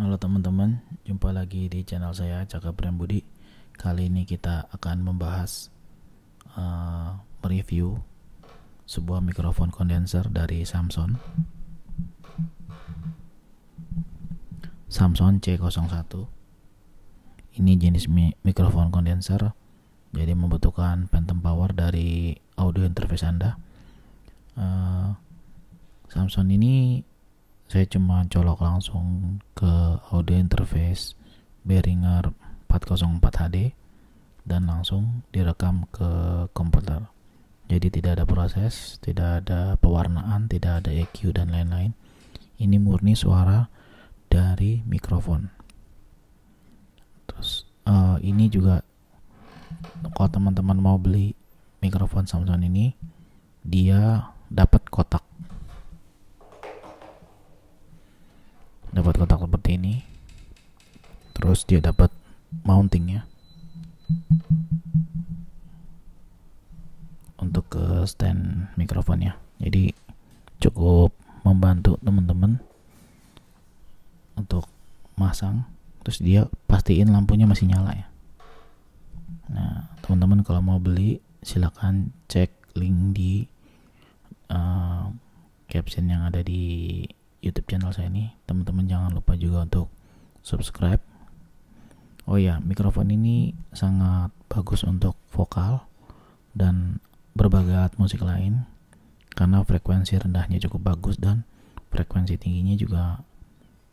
Halo teman-teman, jumpa lagi di channel saya Cakap Brand Budi. Kali ini kita akan membahas uh, mereview sebuah mikrofon kondenser dari Samsung. Samsung C01. Ini jenis mi mikrofon kondenser, jadi membutuhkan phantom power dari audio interface Anda. Uh, Samsung ini saya cuma colok langsung ke audio interface Behringer 404 HD dan langsung direkam ke komputer jadi tidak ada proses, tidak ada pewarnaan, tidak ada EQ dan lain-lain. Ini murni suara dari mikrofon. Terus uh, ini juga kalau teman-teman mau beli mikrofon Samsung ini, dia dapat dapat kotak seperti ini terus dia dapat mountingnya untuk ke stand mikrofonnya jadi cukup membantu teman-teman untuk masang terus dia pastiin lampunya masih nyala ya nah teman-teman kalau mau beli silahkan cek link di uh, caption yang ada di YouTube channel saya ini. Teman-teman jangan lupa juga untuk subscribe. Oh ya, mikrofon ini sangat bagus untuk vokal dan berbagai alat musik lain karena frekuensi rendahnya cukup bagus dan frekuensi tingginya juga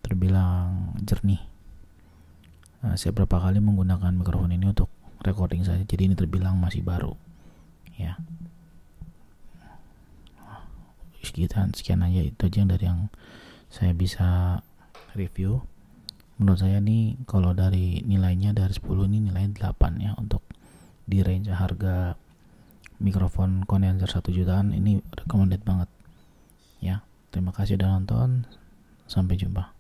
terbilang jernih. Nah, saya berapa kali menggunakan mikrofon ini untuk recording saya jadi ini terbilang masih baru. Ya sekian sekian aja itu aja yang dari yang saya bisa review menurut saya nih kalau dari nilainya dari 10 ini nilai 8 ya untuk di range harga mikrofon kondenser 1 jutaan ini recommended banget ya terima kasih sudah nonton sampai jumpa